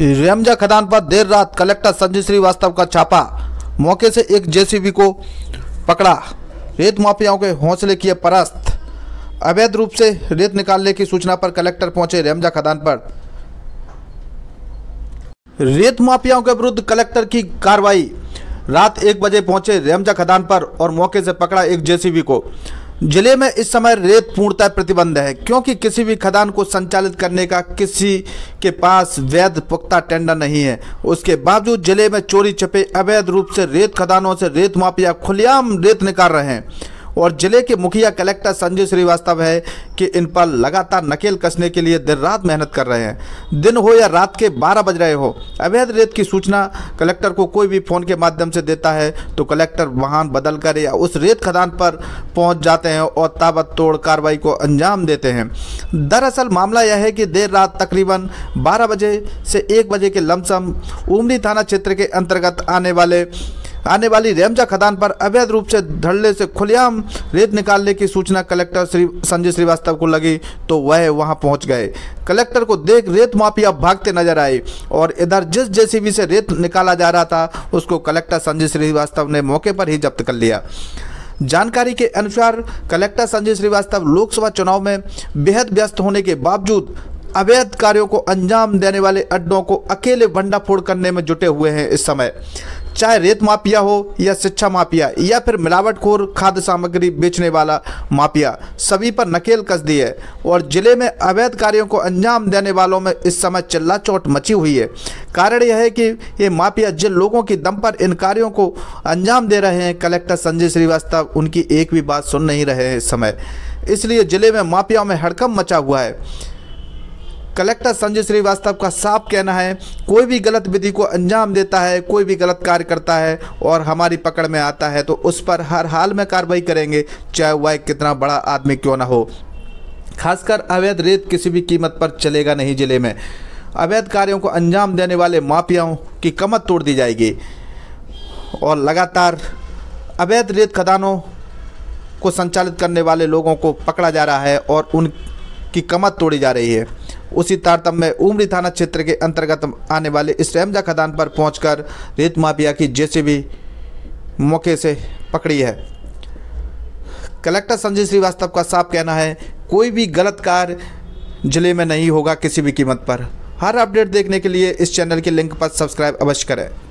रेमजा खदान पर देर रात कलेक्टर संजय श्रीवास्तव का छापा मौके से एक जेसीबी को पकड़ा रेत माफियाओं के हौसले किए परस्त अवैध रूप से रेत निकालने की सूचना पर कलेक्टर पहुंचे रेमजा खदान पर रेत माफियाओं के विरुद्ध कलेक्टर की कार्रवाई रात एक बजे पहुंचे रेमजा खदान पर और मौके से पकड़ा एक जेसीबी को जिले में इस समय रेत पूर्णतः प्रतिबंध है क्योंकि किसी भी खदान को संचालित करने का किसी के पास वैध पुख्ता टेंडर नहीं है उसके बावजूद जिले में चोरी छपे अवैध रूप से रेत खदानों से रेत माफिया खुलेआम रेत निकाल रहे हैं और जिले के मुखिया कलेक्टर संजय श्रीवास्तव है कि इन पर लगातार नकेल कसने के लिए दिन रात मेहनत कर रहे हैं दिन हो या रात के बारह बज रहे हो अवैध रेत की सूचना कलेक्टर को कोई भी फ़ोन के माध्यम से देता है तो कलेक्टर वाहन बदल कर या उस रेत खदान पर पहुंच जाते हैं और ताबत तोड़ कार्रवाई को अंजाम देते हैं दरअसल मामला यह है कि देर रात तकरीबन बारह बजे से एक बजे के लमसम उमरी थाना क्षेत्र के अंतर्गत आने वाले आने वाली रेमजा खदान पर अवैध रूप से धड़ले से खुलेआम रेत निकालने की सूचना कलेक्टर श्री संजय श्रीवास्तव को लगी तो वह वहां पहुंच गए कलेक्टर को देख रेत माफिया भागते नजर आए और इधर जिस जेसीबी से रेत निकाला जा रहा था उसको कलेक्टर संजय श्रीवास्तव ने मौके पर ही जब्त कर लिया जानकारी के अनुसार कलेक्टर संजय श्रीवास्तव लोकसभा चुनाव में बेहद व्यस्त होने के बावजूद अवैध कार्यों को अंजाम देने वाले अड्डों को अकेले भंडाफोड़ करने में जुटे हुए हैं इस समय चाहे रेत माफिया हो या शिक्षा माफिया या फिर मिलावटखोर खाद्य सामग्री बेचने वाला माफिया सभी पर नकेल कस दी है और जिले में अवैध कार्यों को अंजाम देने वालों में इस समय चिल्ला चोट मची हुई है कारण यह है कि ये माफिया जिन लोगों के दम पर इन कार्यों को अंजाम दे रहे हैं कलेक्टर संजय श्रीवास्तव उनकी एक भी बात सुन नहीं रहे हैं इस समय इसलिए जिले में माफियाओं में हड़कम मचा हुआ है कलेक्टर संजय श्रीवास्तव का साफ कहना है कोई भी गलत विधि को अंजाम देता है कोई भी गलत कार्य करता है और हमारी पकड़ में आता है तो उस पर हर हाल में कार्रवाई करेंगे चाहे वह कितना बड़ा आदमी क्यों ना हो खासकर अवैध रेत किसी भी कीमत पर चलेगा नहीं जिले में अवैध कार्यों को अंजाम देने वाले माफियाओं की कमत तोड़ दी जाएगी और लगातार अवैध रेत खदानों को संचालित करने वाले लोगों को पकड़ा जा रहा है और उनकी कमत तोड़ी जा रही है उसी तारतम्य उमरी थाना क्षेत्र के अंतर्गत आने वाले इस स्टैमजा खदान पर पहुंचकर रेत माफिया की जेसीबी मौके से पकड़ी है कलेक्टर संजय श्रीवास्तव का साफ कहना है कोई भी गलत कार्य जिले में नहीं होगा किसी भी कीमत पर हर अपडेट देखने के लिए इस चैनल के लिंक पर सब्सक्राइब अवश्य करें